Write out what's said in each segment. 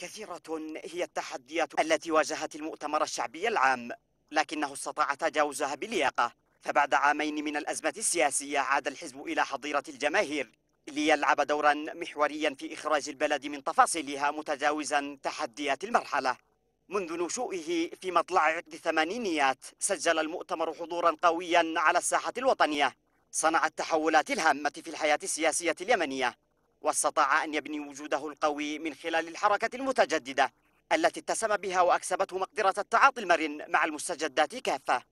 كثيرة هي التحديات التي واجهت المؤتمر الشعبي العام لكنه استطاع تجاوزها بلياقة فبعد عامين من الأزمة السياسية عاد الحزب إلى حظيرة الجماهير ليلعب دورا محوريا في إخراج البلد من تفاصيلها متجاوزا تحديات المرحلة منذ نشوئه في مطلع عقد الثمانينيات سجل المؤتمر حضورا قويا على الساحة الوطنية صنع التحولات الهامة في الحياة السياسية اليمنية واستطاع أن يبني وجوده القوي من خلال الحركة المتجددة التي اتسم بها وأكسبته مقدرة التعاطي المرن مع المستجدات كافة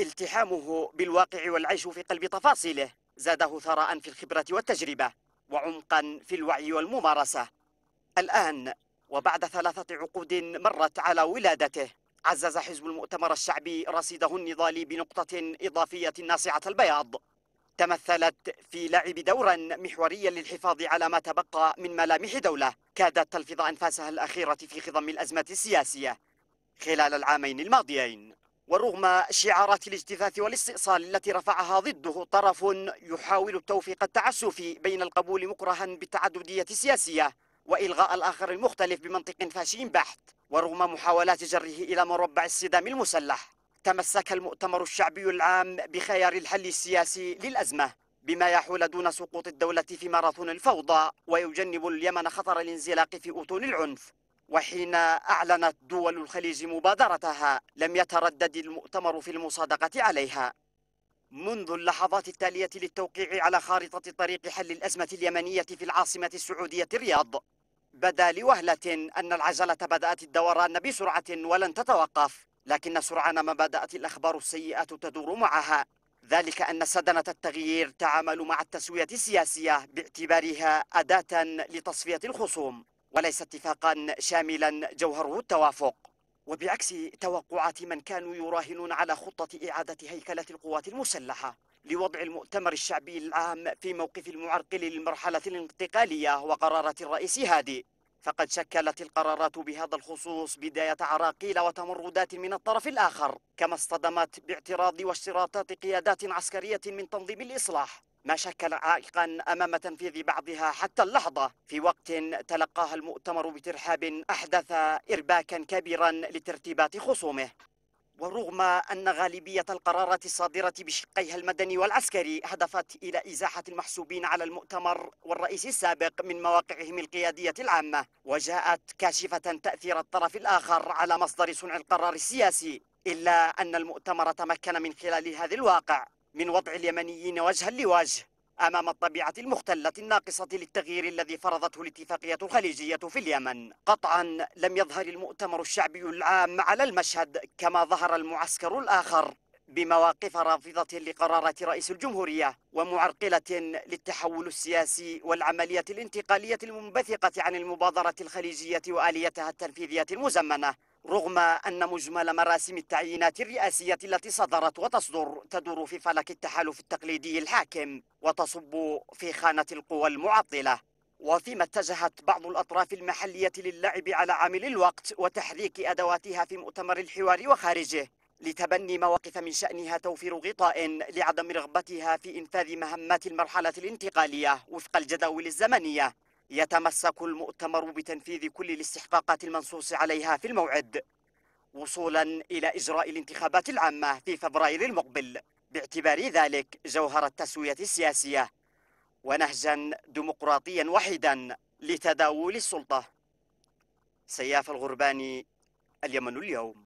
التحامه بالواقع والعيش في قلب تفاصيله زاده ثراء في الخبرة والتجربة وعمقا في الوعي والممارسة الآن وبعد ثلاثة عقود مرت على ولادته عزز حزب المؤتمر الشعبي رصيده النضالي بنقطة إضافية ناصعة البياض تمثلت في لعب دورا محوريا للحفاظ على ما تبقى من ملامح دولة كادت تلفظ أنفاسها الأخيرة في خضم الأزمة السياسية خلال العامين الماضيين ورغم شعارات الاجتثاث والاستئصال التي رفعها ضده طرف يحاول التوفيق التعسفي بين القبول مكرها بالتعددية السياسية وإلغاء الآخر المختلف بمنطق فاشي بحت ورغم محاولات جره إلى مربع الصدام المسلح تمسك المؤتمر الشعبي العام بخيار الحل السياسي للأزمة بما يحول دون سقوط الدولة في ماراثون الفوضى ويجنب اليمن خطر الانزلاق في أتون العنف وحين أعلنت دول الخليج مبادرتها لم يتردد المؤتمر في المصادقة عليها منذ اللحظات التالية للتوقيع على خارطة طريق حل الأزمة اليمنية في العاصمة السعودية الرياض بدا لوهلة أن العجلة بدأت الدوران بسرعة ولن تتوقف لكن سرعان ما بدأت الأخبار السيئة تدور معها ذلك أن سدنة التغيير تعامل مع التسوية السياسية باعتبارها أداة لتصفية الخصوم وليس اتفاقا شاملا جوهره التوافق وبعكس توقعات من كانوا يراهنون على خطة إعادة هيكلة القوات المسلحة لوضع المؤتمر الشعبي العام في موقف المعرقل للمرحلة الانتقالية وقرارة الرئيس هادي فقد شكلت القرارات بهذا الخصوص بداية عراقيل وتمردات من الطرف الآخر كما اصطدمت باعتراض واشتراطات قيادات عسكرية من تنظيم الإصلاح ما شكل عائقا أمام تنفيذ بعضها حتى اللحظة في وقت تلقاها المؤتمر بترحاب أحدث إرباكا كبيرا لترتيبات خصومه ورغم أن غالبية القرارات الصادرة بشقيها المدني والعسكري هدفت إلى إزاحة المحسوبين على المؤتمر والرئيس السابق من مواقعهم القيادية العامة وجاءت كاشفة تأثير الطرف الآخر على مصدر صنع القرار السياسي إلا أن المؤتمر تمكن من خلال هذا الواقع من وضع اليمنيين وجها لوجه أمام الطبيعة المختلة الناقصة للتغيير الذي فرضته الاتفاقية الخليجية في اليمن قطعا لم يظهر المؤتمر الشعبي العام على المشهد كما ظهر المعسكر الآخر بمواقف رافضة لقرارات رئيس الجمهورية ومعرقلة للتحول السياسي والعملية الانتقالية المنبثقة عن المبادرة الخليجية وآليتها التنفيذية المزمنة رغم أن مجمل مراسم التعيينات الرئاسية التي صدرت وتصدر تدور في فلك التحالف التقليدي الحاكم وتصب في خانة القوى المعطلة وفيما اتجهت بعض الأطراف المحلية للعب على عامل الوقت وتحريك أدواتها في مؤتمر الحوار وخارجه لتبني مواقف من شأنها توفير غطاء لعدم رغبتها في إنفاذ مهمات المرحلة الانتقالية وفق الجداول الزمنية يتمسك المؤتمر بتنفيذ كل الاستحقاقات المنصوص عليها في الموعد وصولا إلى إجراء الانتخابات العامة في فبراير المقبل باعتبار ذلك جوهر التسوية السياسية ونهجا ديمقراطيا وحيدا لتداول السلطة سياف الغرباني اليمن اليوم